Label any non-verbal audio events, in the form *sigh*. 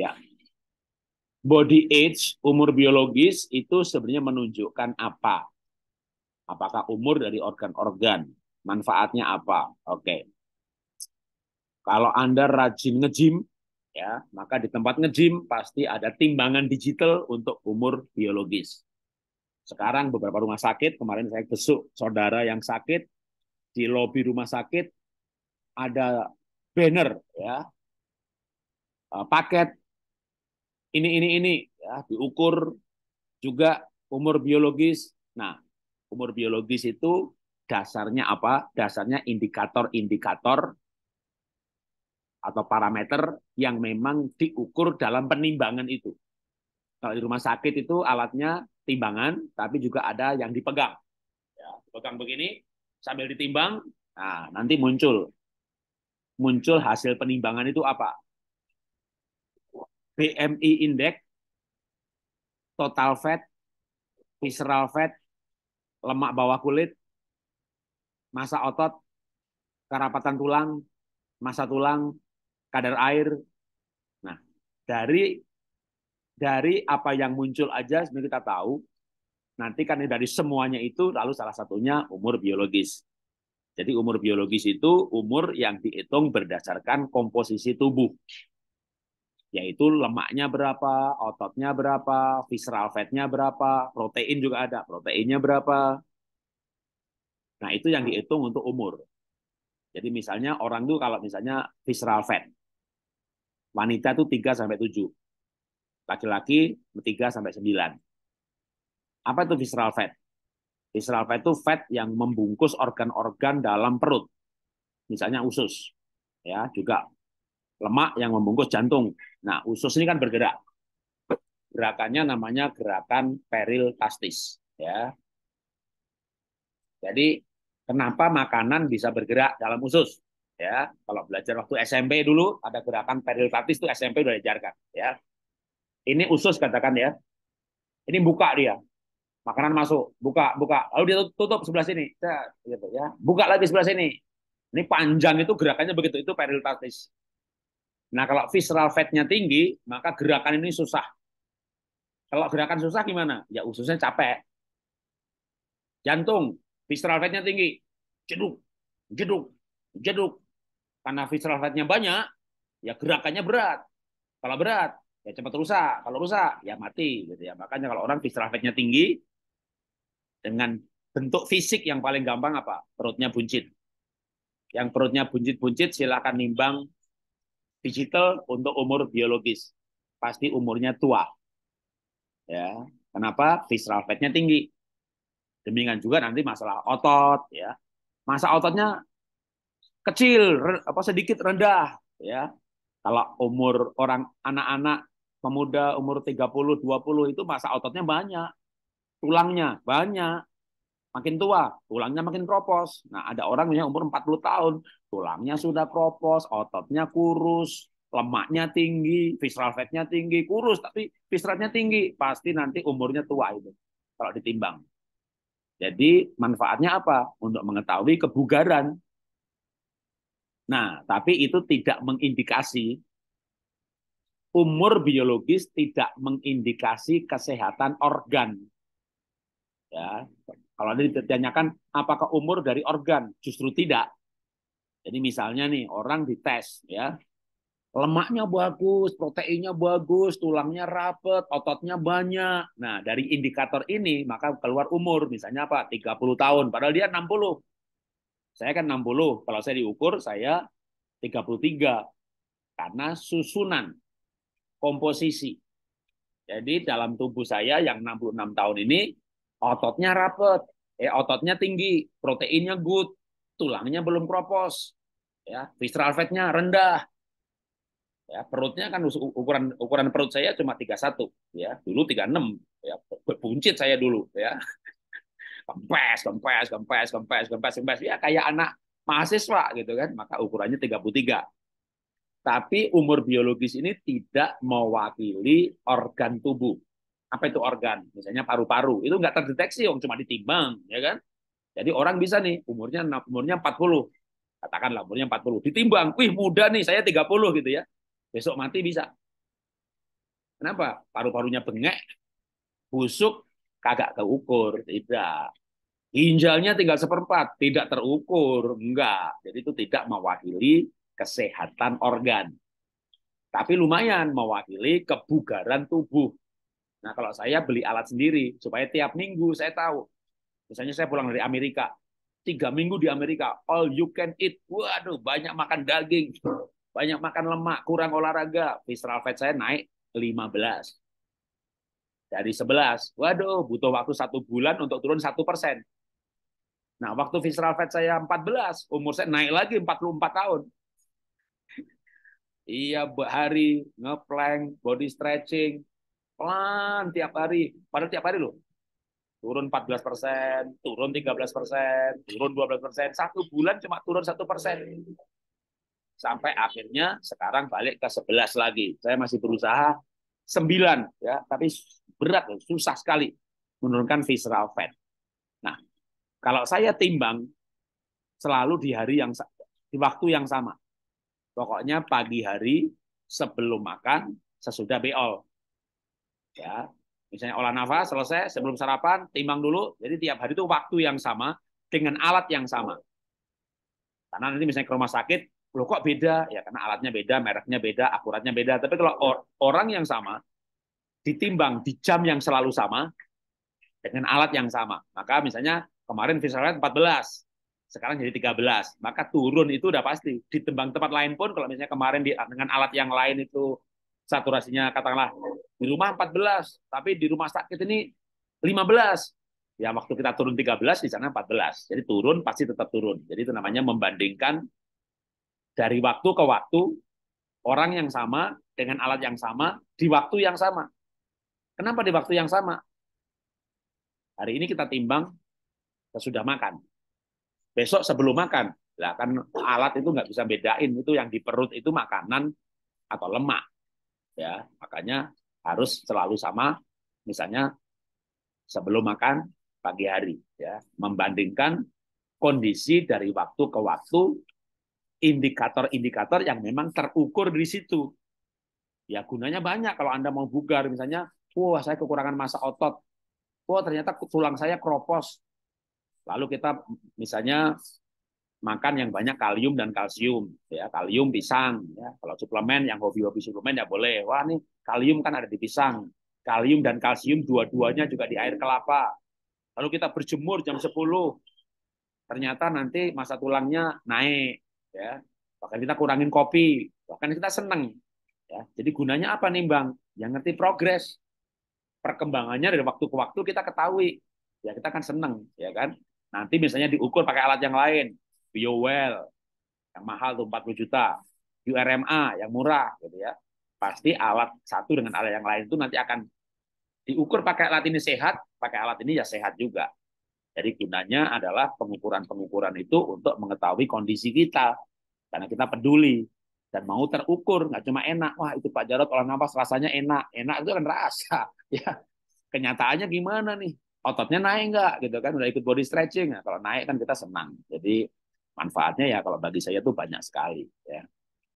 Ya. Body age, umur biologis itu sebenarnya menunjukkan apa? Apakah umur dari organ-organ? Manfaatnya apa? Oke. Kalau Anda rajin ngejim, ya, maka di tempat ngejim pasti ada timbangan digital untuk umur biologis. Sekarang beberapa rumah sakit, kemarin saya besuk saudara yang sakit, di lobi rumah sakit ada banner ya eh, paket ini ini ini ya, diukur juga umur biologis. Nah, umur biologis itu dasarnya apa? Dasarnya indikator-indikator atau parameter yang memang diukur dalam penimbangan itu. Kalau di rumah sakit itu alatnya timbangan, tapi juga ada yang dipegang. Ya, pegang begini, sambil ditimbang, nah, nanti muncul. Muncul hasil penimbangan itu apa? BMI index, total fat, visceral fat, lemak bawah kulit, masa otot, kerapatan tulang, masa tulang, kadar air. Nah, dari dari apa yang muncul aja sebenarnya kita tahu nanti kan dari semuanya itu lalu salah satunya umur biologis. Jadi umur biologis itu umur yang dihitung berdasarkan komposisi tubuh yaitu lemaknya berapa, ototnya berapa, visceral fatnya berapa, protein juga ada, proteinnya berapa. Nah, itu yang dihitung untuk umur. Jadi misalnya orang itu kalau misalnya visceral fat, wanita itu 3 sampai 7. Laki-laki 3 sampai 9. Apa itu visceral fat? Visceral fat itu fat yang membungkus organ-organ dalam perut. Misalnya usus, ya juga lemak yang membungkus jantung. Nah, usus ini kan bergerak. Gerakannya namanya gerakan perilkastis, ya. Jadi, kenapa makanan bisa bergerak dalam usus? Ya, kalau belajar waktu SMP dulu ada gerakan perilkastis itu SMP sudah diajarkan, ya. Ini usus katakan ya. Ini buka dia. Makanan masuk, buka, buka. Lalu dia tutup sebelah sini. Gitu ya. Buka lagi sebelah sini. Ini panjang itu gerakannya begitu, itu perilkastis. Nah, kalau visceral fatnya tinggi, maka gerakan ini susah. Kalau gerakan susah gimana? Ya ususnya capek. Jantung, visceral fatnya tinggi. Jeduk, jeduk, jeduk. Karena visceral fatnya banyak, ya gerakannya berat. Kalau berat, ya cepat rusak. Kalau rusak, ya mati. Gitu ya. Makanya kalau orang visceral fatnya tinggi, dengan bentuk fisik yang paling gampang apa? Perutnya buncit. Yang perutnya buncit-buncit silahkan nimbang digital untuk umur biologis. Pasti umurnya tua. Ya, kenapa? Visceral fatnya tinggi. Demikian juga nanti masalah otot ya. Masa ototnya kecil, apa sedikit rendah ya. Kalau umur orang anak-anak pemuda umur 30 20 itu masa ototnya banyak. Tulangnya banyak makin tua, tulangnya makin kropos. Nah, ada orang yang umur 40 tahun, tulangnya sudah kropos, ototnya kurus, lemaknya tinggi, visceral fatnya tinggi, kurus tapi visceralnya tinggi, pasti nanti umurnya tua itu kalau ditimbang. Jadi manfaatnya apa? Untuk mengetahui kebugaran. Nah, tapi itu tidak mengindikasi umur biologis tidak mengindikasi kesehatan organ. Ya, kalau Anda ditanyakan apakah umur dari organ, justru tidak. Jadi misalnya nih orang dites ya, lemaknya bagus, proteinnya bagus, tulangnya rapet, ototnya banyak. Nah, dari indikator ini maka keluar umur, misalnya apa? 30 tahun, padahal dia 60. Saya kan 60, kalau saya diukur saya 33. Karena susunan komposisi. Jadi dalam tubuh saya yang 66 tahun ini ototnya rapet, eh ototnya tinggi, proteinnya good, tulangnya belum kropos, ya visceral fatnya rendah, ya perutnya kan ukuran ukuran perut saya cuma 31 ya dulu 36 ya buncit saya dulu ya *laughs* kempes kempes kempes kempes kempes kempes ya kayak anak mahasiswa gitu kan maka ukurannya 33 tapi umur biologis ini tidak mewakili organ tubuh apa itu organ, misalnya paru-paru, itu nggak terdeteksi, om cuma ditimbang, ya kan? Jadi orang bisa nih umurnya umurnya 40, katakanlah umurnya 40, ditimbang, wih muda nih, saya 30 gitu ya, besok mati bisa. Kenapa? Paru-parunya bengek, busuk, kagak keukur, tidak. Ginjalnya tinggal seperempat, tidak terukur, enggak. Jadi itu tidak mewakili kesehatan organ. Tapi lumayan mewakili kebugaran tubuh. Nah, kalau saya beli alat sendiri supaya tiap minggu saya tahu. Misalnya saya pulang dari Amerika, tiga minggu di Amerika, all you can eat. Waduh, banyak makan daging, *laughs* banyak makan lemak, kurang olahraga. Visceral fat saya naik 15. Dari 11. Waduh, butuh waktu satu bulan untuk turun satu persen. Nah, waktu visceral fat saya 14, umur saya naik lagi 44 tahun. *laughs* Iya, hari ngeplank, body stretching, Pelan tiap hari. Padahal tiap hari loh. Turun 14 persen, turun 13 persen, turun 12 persen. Satu bulan cuma turun satu persen. Sampai akhirnya sekarang balik ke 11 lagi. Saya masih berusaha 9. ya Tapi berat, loh, susah sekali menurunkan visceral fat. Nah, kalau saya timbang selalu di hari yang di waktu yang sama. Pokoknya pagi hari sebelum makan sesudah beol ya misalnya olah nafas selesai sebelum sarapan timbang dulu jadi tiap hari itu waktu yang sama dengan alat yang sama karena nanti misalnya ke rumah sakit lo kok beda ya karena alatnya beda mereknya beda akuratnya beda tapi kalau or orang yang sama ditimbang di jam yang selalu sama dengan alat yang sama maka misalnya kemarin visualnya 14 sekarang jadi 13 maka turun itu udah pasti ditimbang tempat lain pun kalau misalnya kemarin di, dengan alat yang lain itu saturasinya katakanlah di rumah 14, tapi di rumah sakit ini 15. Ya waktu kita turun 13 di sana 14. Jadi turun pasti tetap turun. Jadi itu namanya membandingkan dari waktu ke waktu orang yang sama dengan alat yang sama di waktu yang sama. Kenapa di waktu yang sama? Hari ini kita timbang sesudah makan. Besok sebelum makan. Lah kan alat itu nggak bisa bedain itu yang di perut itu makanan atau lemak ya makanya harus selalu sama misalnya sebelum makan pagi hari ya membandingkan kondisi dari waktu ke waktu indikator-indikator yang memang terukur di situ ya gunanya banyak kalau anda mau bugar misalnya wah saya kekurangan masa otot wah ternyata tulang saya kropos lalu kita misalnya makan yang banyak kalium dan kalsium ya kalium pisang ya kalau suplemen yang hobi-hobi suplemen ya boleh wah nih kalium kan ada di pisang kalium dan kalsium dua-duanya juga di air kelapa lalu kita berjemur jam 10 ternyata nanti masa tulangnya naik ya bahkan kita kurangin kopi bahkan kita seneng ya jadi gunanya apa nih bang yang ngerti progres perkembangannya dari waktu ke waktu kita ketahui ya kita kan seneng ya kan nanti misalnya diukur pakai alat yang lain Biowell yang mahal tuh 40 juta, URMA yang murah gitu ya. Pasti alat satu dengan alat yang lain itu nanti akan diukur pakai alat ini sehat, pakai alat ini ya sehat juga. Jadi gunanya adalah pengukuran-pengukuran itu untuk mengetahui kondisi kita. Karena kita peduli dan mau terukur, nggak cuma enak. Wah itu Pak Jarod olah nafas rasanya enak. Enak itu kan rasa. *laughs* ya Kenyataannya gimana nih? Ototnya naik nggak? Gitu kan, udah ikut body stretching. Nah, kalau naik kan kita senang. Jadi manfaatnya ya kalau bagi saya itu banyak sekali ya